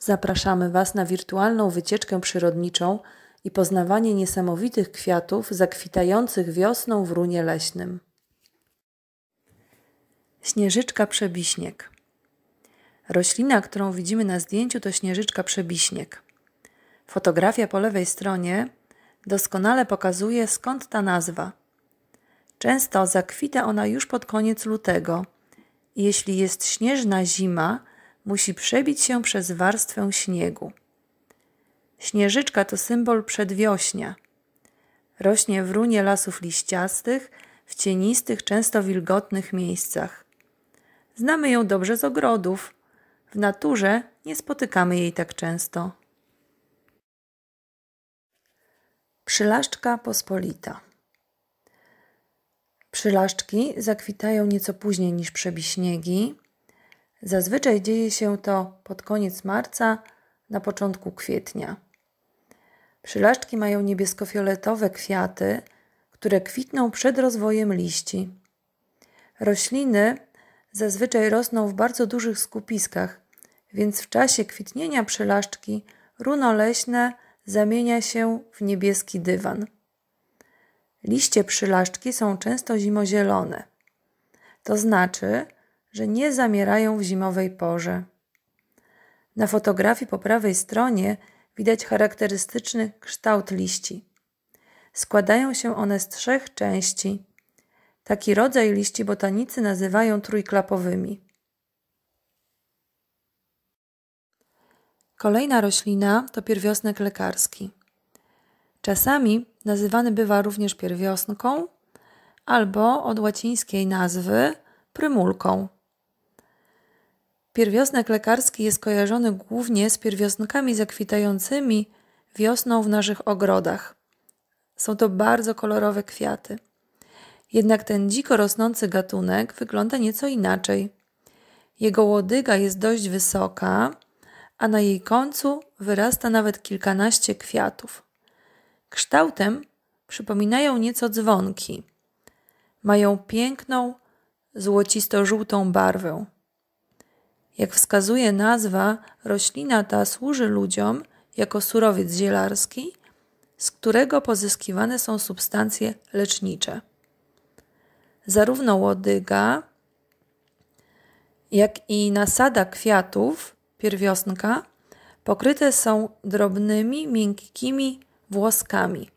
Zapraszamy Was na wirtualną wycieczkę przyrodniczą i poznawanie niesamowitych kwiatów zakwitających wiosną w runie leśnym. Śnieżyczka przebiśnieg. Roślina, którą widzimy na zdjęciu, to śnieżyczka przebiśnieg. Fotografia po lewej stronie doskonale pokazuje skąd ta nazwa. Często zakwita ona już pod koniec lutego. Jeśli jest śnieżna zima, musi przebić się przez warstwę śniegu. Śnieżyczka to symbol przedwiośnia. Rośnie w runie lasów liściastych, w cienistych, często wilgotnych miejscach. Znamy ją dobrze z ogrodów. W naturze nie spotykamy jej tak często. Przylaszczka pospolita. Przylaszczki zakwitają nieco później niż przebiśniegi, Zazwyczaj dzieje się to pod koniec marca, na początku kwietnia. Przylaszczki mają niebiesko-fioletowe kwiaty, które kwitną przed rozwojem liści. Rośliny zazwyczaj rosną w bardzo dużych skupiskach, więc w czasie kwitnienia przylaszczki runo leśne zamienia się w niebieski dywan. Liście przylaszczki są często zimozielone. To znaczy, że nie zamierają w zimowej porze. Na fotografii po prawej stronie widać charakterystyczny kształt liści. Składają się one z trzech części. Taki rodzaj liści botanicy nazywają trójklapowymi. Kolejna roślina to pierwiosnek lekarski. Czasami nazywany bywa również pierwiosnką albo od łacińskiej nazwy prymulką. Pierwiosnek lekarski jest kojarzony głównie z pierwiosnkami zakwitającymi wiosną w naszych ogrodach. Są to bardzo kolorowe kwiaty. Jednak ten dziko rosnący gatunek wygląda nieco inaczej. Jego łodyga jest dość wysoka, a na jej końcu wyrasta nawet kilkanaście kwiatów. Kształtem przypominają nieco dzwonki. Mają piękną, złocisto-żółtą barwę. Jak wskazuje nazwa, roślina ta służy ludziom jako surowiec zielarski, z którego pozyskiwane są substancje lecznicze. Zarówno łodyga, jak i nasada kwiatów pierwiosnka pokryte są drobnymi, miękkimi włoskami.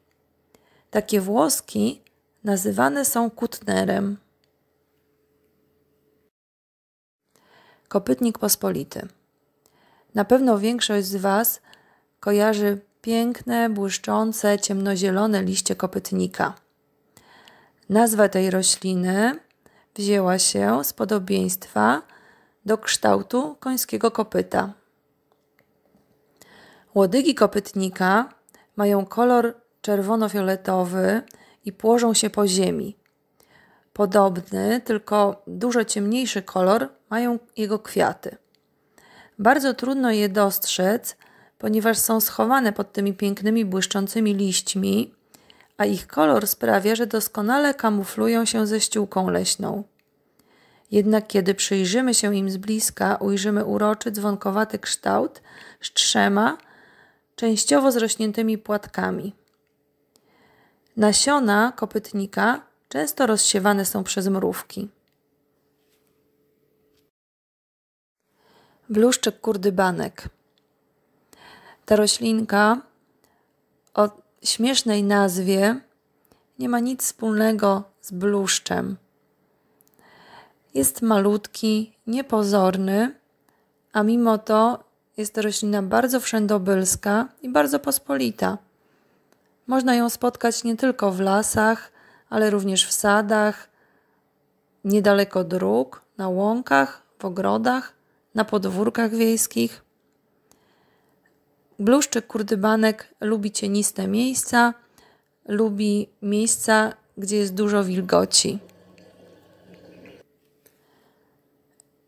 Takie włoski nazywane są kutnerem. Kopytnik pospolity. Na pewno większość z Was kojarzy piękne, błyszczące, ciemnozielone liście kopytnika. Nazwa tej rośliny wzięła się z podobieństwa do kształtu końskiego kopyta. Łodygi kopytnika mają kolor czerwono-fioletowy i płożą się po ziemi. Podobny, tylko dużo ciemniejszy kolor mają jego kwiaty. Bardzo trudno je dostrzec, ponieważ są schowane pod tymi pięknymi, błyszczącymi liśćmi, a ich kolor sprawia, że doskonale kamuflują się ze ściółką leśną. Jednak kiedy przyjrzymy się im z bliska, ujrzymy uroczy, dzwonkowaty kształt z trzema, częściowo zrośniętymi płatkami. Nasiona kopytnika często rozsiewane są przez mrówki. bluszczyk kurdybanek. Ta roślinka o śmiesznej nazwie nie ma nic wspólnego z bluszczem. Jest malutki, niepozorny, a mimo to jest to roślina bardzo wszędobylska i bardzo pospolita. Można ją spotkać nie tylko w lasach, ale również w sadach, niedaleko dróg, na łąkach, w ogrodach na podwórkach wiejskich. Bluszczyk kurdybanek lubi cieniste miejsca, lubi miejsca, gdzie jest dużo wilgoci.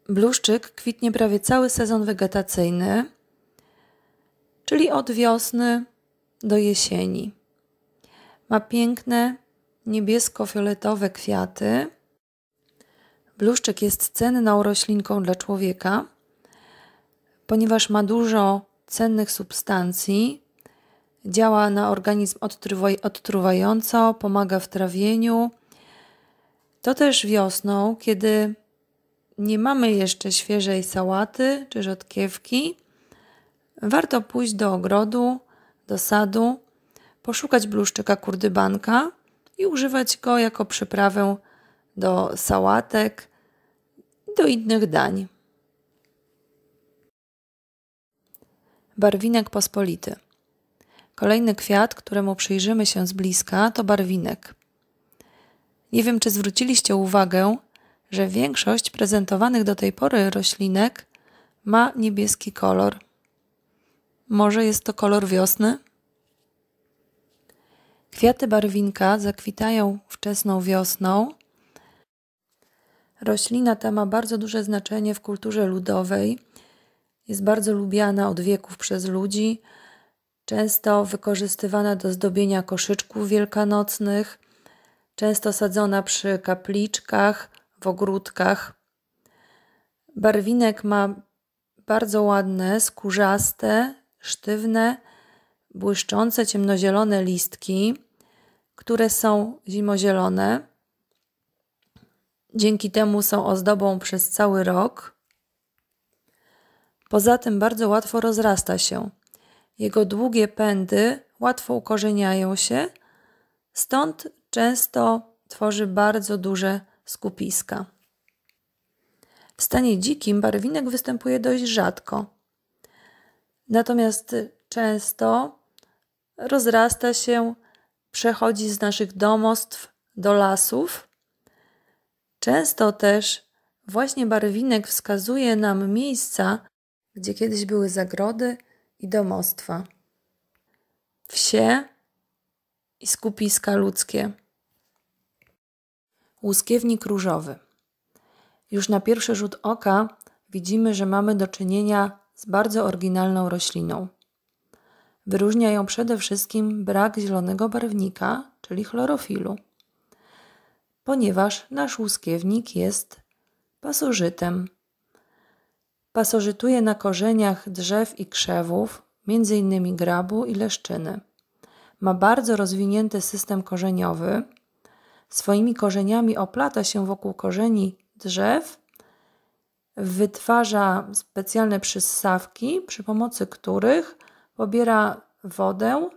Bluszczyk kwitnie prawie cały sezon wegetacyjny, czyli od wiosny do jesieni. Ma piękne niebiesko-fioletowe kwiaty. Bluszczyk jest cenną roślinką dla człowieka ponieważ ma dużo cennych substancji, działa na organizm odtruwaj, odtruwająco, pomaga w trawieniu. To też wiosną, kiedy nie mamy jeszcze świeżej sałaty czy rzodkiewki, warto pójść do ogrodu, do sadu, poszukać bluszczyka kurdybanka i używać go jako przyprawę do sałatek, do innych dań. Barwinek pospolity. Kolejny kwiat, któremu przyjrzymy się z bliska, to barwinek. Nie wiem, czy zwróciliście uwagę, że większość prezentowanych do tej pory roślinek ma niebieski kolor. Może jest to kolor wiosny? Kwiaty barwinka zakwitają wczesną wiosną. Roślina ta ma bardzo duże znaczenie w kulturze ludowej jest bardzo lubiana od wieków przez ludzi, często wykorzystywana do zdobienia koszyczków wielkanocnych, często sadzona przy kapliczkach, w ogródkach. Barwinek ma bardzo ładne, skórzaste, sztywne, błyszczące ciemnozielone listki, które są zimozielone. Dzięki temu są ozdobą przez cały rok. Poza tym bardzo łatwo rozrasta się. Jego długie pędy łatwo ukorzeniają się, stąd często tworzy bardzo duże skupiska. W stanie dzikim barwinek występuje dość rzadko. Natomiast często rozrasta się, przechodzi z naszych domostw do lasów. Często też właśnie barwinek wskazuje nam miejsca, gdzie kiedyś były zagrody i domostwa, wsie i skupiska ludzkie. Łuskiewnik różowy. Już na pierwszy rzut oka widzimy, że mamy do czynienia z bardzo oryginalną rośliną. Wyróżnia ją przede wszystkim brak zielonego barwnika, czyli chlorofilu, ponieważ nasz łuskiewnik jest pasożytem Pasożytuje na korzeniach drzew i krzewów, m.in. grabu i leszczyny. Ma bardzo rozwinięty system korzeniowy. Swoimi korzeniami oplata się wokół korzeni drzew, wytwarza specjalne przyssawki, przy pomocy których pobiera wodę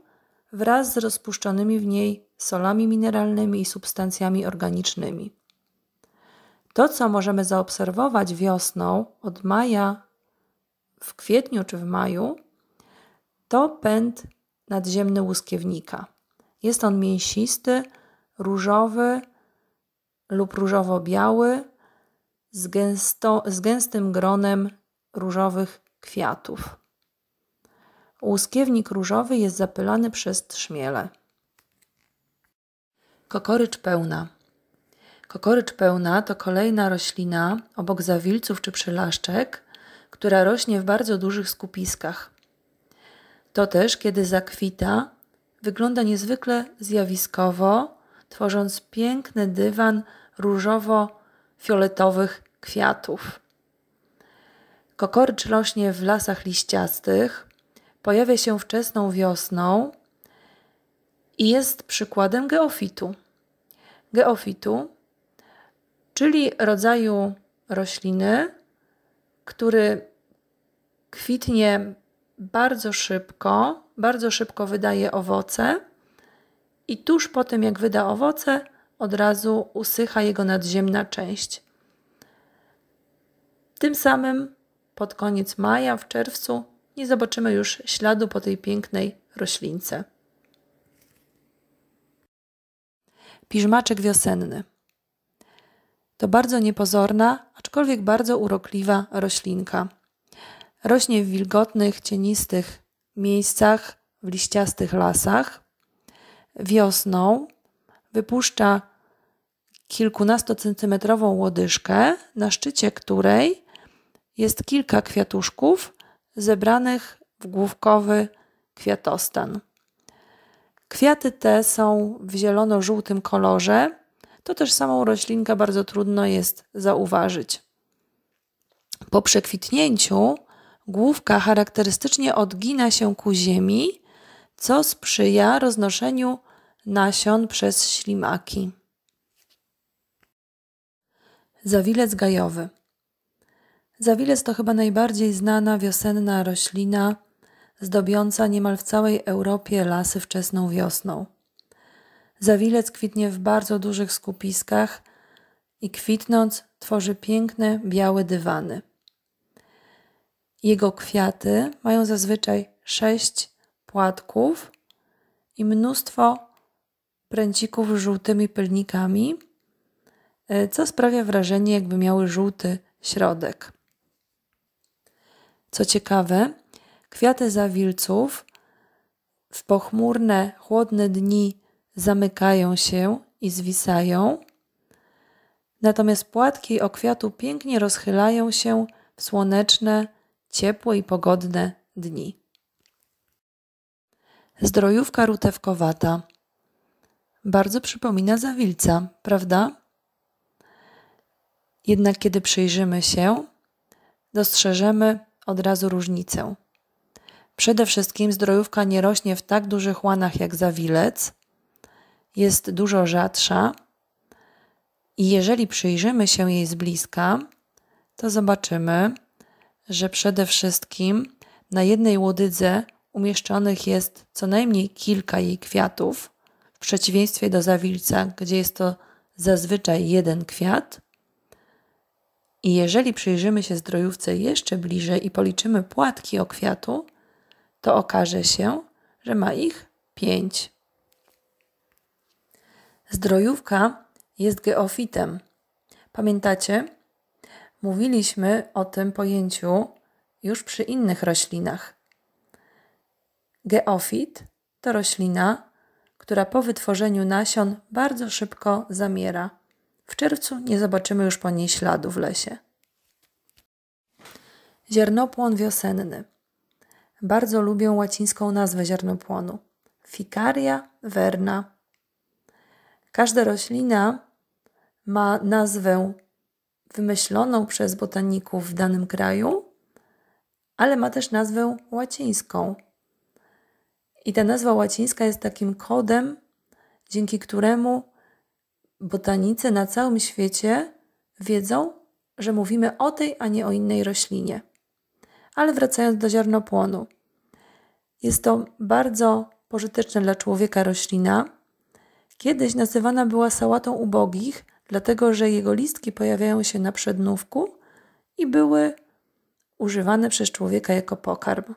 wraz z rozpuszczonymi w niej solami mineralnymi i substancjami organicznymi. To, co możemy zaobserwować wiosną od maja, w kwietniu czy w maju, to pęd nadziemny łuskiewnika. Jest on mięsisty, różowy lub różowo-biały, z, gęsto, z gęstym gronem różowych kwiatów. Łuskiewnik różowy jest zapylany przez trzmiele. Kokorycz pełna. Kokorycz pełna to kolejna roślina obok zawilców czy przylaszczek, która rośnie w bardzo dużych skupiskach. To też, kiedy zakwita, wygląda niezwykle zjawiskowo, tworząc piękny dywan różowo-fioletowych kwiatów. Kokorycz rośnie w lasach liściastych, pojawia się wczesną wiosną i jest przykładem geofitu. Geofitu czyli rodzaju rośliny, który kwitnie bardzo szybko, bardzo szybko wydaje owoce i tuż po tym, jak wyda owoce, od razu usycha jego nadziemna część. Tym samym pod koniec maja, w czerwcu nie zobaczymy już śladu po tej pięknej roślince. Piżmaczek wiosenny. To bardzo niepozorna, aczkolwiek bardzo urokliwa roślinka. Rośnie w wilgotnych, cienistych miejscach, w liściastych lasach. Wiosną wypuszcza kilkunastocentymetrową łodyżkę, na szczycie której jest kilka kwiatuszków zebranych w główkowy kwiatostan. Kwiaty te są w zielono-żółtym kolorze to też samą roślinkę bardzo trudno jest zauważyć. Po przekwitnięciu główka charakterystycznie odgina się ku ziemi, co sprzyja roznoszeniu nasion przez ślimaki. Zawilec gajowy. Zawilec to chyba najbardziej znana wiosenna roślina, zdobiąca niemal w całej Europie lasy wczesną wiosną. Zawilec kwitnie w bardzo dużych skupiskach i kwitnąc tworzy piękne białe dywany. Jego kwiaty mają zazwyczaj sześć płatków i mnóstwo pręcików z żółtymi pylnikami, e, co sprawia wrażenie, jakby miały żółty środek. Co ciekawe, kwiaty zawilców w pochmurne, chłodne dni zamykają się i zwisają, natomiast płatki okwiatu pięknie rozchylają się w słoneczne, ciepłe i pogodne dni. Zdrojówka rutewkowata. Bardzo przypomina zawilca, prawda? Jednak kiedy przyjrzymy się, dostrzeżemy od razu różnicę. Przede wszystkim zdrojówka nie rośnie w tak dużych łanach jak zawilec – jest dużo rzadsza i jeżeli przyjrzymy się jej z bliska, to zobaczymy, że przede wszystkim na jednej łodydze umieszczonych jest co najmniej kilka jej kwiatów, w przeciwieństwie do zawilca, gdzie jest to zazwyczaj jeden kwiat. I jeżeli przyjrzymy się zdrojówce jeszcze bliżej i policzymy płatki o kwiatu, to okaże się, że ma ich pięć. Zdrojówka jest geofitem. Pamiętacie? Mówiliśmy o tym pojęciu już przy innych roślinach. Geofit to roślina, która po wytworzeniu nasion bardzo szybko zamiera. W czerwcu nie zobaczymy już po niej śladu w lesie. Ziarnopłon wiosenny. Bardzo lubię łacińską nazwę ziarnopłonu. Ficaria verna. Każda roślina ma nazwę wymyśloną przez botaników w danym kraju, ale ma też nazwę łacińską. I ta nazwa łacińska jest takim kodem, dzięki któremu botanicy na całym świecie wiedzą, że mówimy o tej, a nie o innej roślinie. Ale wracając do ziarnopłonu. Jest to bardzo pożyteczna dla człowieka roślina, Kiedyś nazywana była sałatą ubogich, dlatego że jego listki pojawiają się na przednówku i były używane przez człowieka jako pokarm.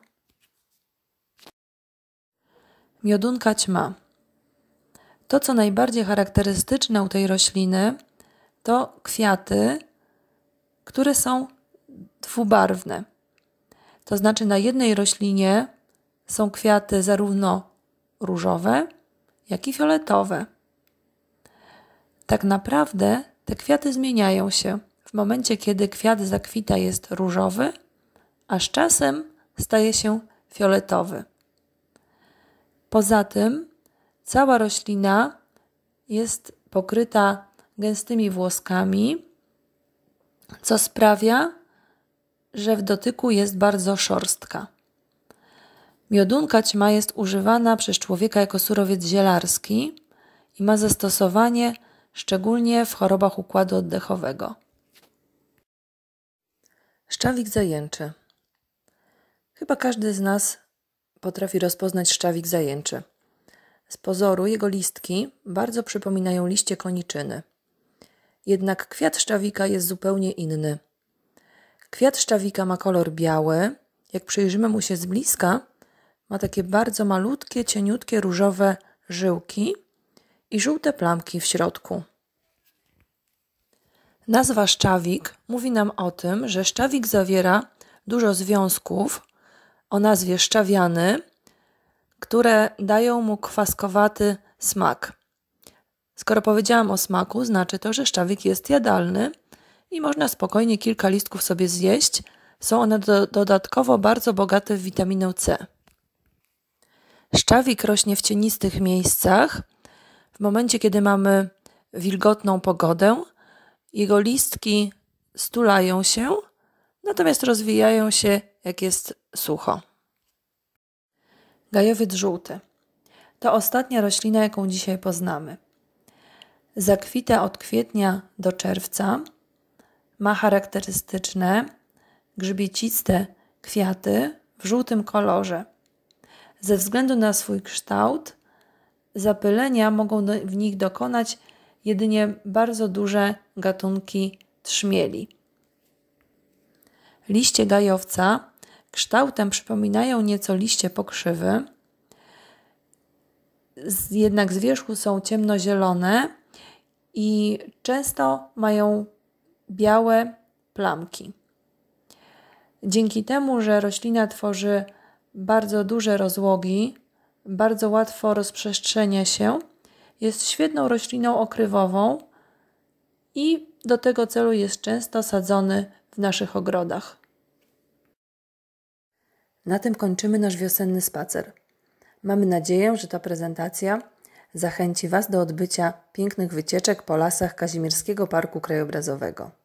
Miodunka ćma. To, co najbardziej charakterystyczne u tej rośliny, to kwiaty, które są dwubarwne. To znaczy, na jednej roślinie są kwiaty zarówno różowe, jak i fioletowe. Tak naprawdę te kwiaty zmieniają się. W momencie, kiedy kwiat zakwita jest różowy, a z czasem staje się fioletowy. Poza tym cała roślina jest pokryta gęstymi włoskami, co sprawia, że w dotyku jest bardzo szorstka. Miodunka ćma jest używana przez człowieka jako surowiec zielarski i ma zastosowanie szczególnie w chorobach układu oddechowego. Szczawik zajęczy. Chyba każdy z nas potrafi rozpoznać szczawik zajęczy. Z pozoru jego listki bardzo przypominają liście koniczyny. Jednak kwiat szczawika jest zupełnie inny. Kwiat szczawika ma kolor biały. Jak przyjrzymy mu się z bliska, ma takie bardzo malutkie, cieniutkie różowe żyłki i żółte plamki w środku. Nazwa szczawik mówi nam o tym, że szczawik zawiera dużo związków o nazwie szczawiany, które dają mu kwaskowaty smak. Skoro powiedziałam o smaku, znaczy to, że szczawik jest jadalny i można spokojnie kilka listków sobie zjeść. Są one do, dodatkowo bardzo bogate w witaminę C. Szczawik rośnie w cienistych miejscach. W momencie, kiedy mamy wilgotną pogodę, jego listki stulają się, natomiast rozwijają się, jak jest sucho. Gajowiec żółty to ostatnia roślina, jaką dzisiaj poznamy. Zakwita od kwietnia do czerwca, ma charakterystyczne, grzbieciste kwiaty w żółtym kolorze. Ze względu na swój kształt, zapylenia mogą w nich dokonać jedynie bardzo duże gatunki trzmieli. Liście gajowca kształtem przypominają nieco liście pokrzywy, jednak z wierzchu są ciemnozielone i często mają białe plamki. Dzięki temu, że roślina tworzy bardzo duże rozłogi, bardzo łatwo rozprzestrzenia się. Jest świetną rośliną okrywową i do tego celu jest często sadzony w naszych ogrodach. Na tym kończymy nasz wiosenny spacer. Mamy nadzieję, że ta prezentacja zachęci Was do odbycia pięknych wycieczek po lasach Kazimierskiego Parku Krajobrazowego.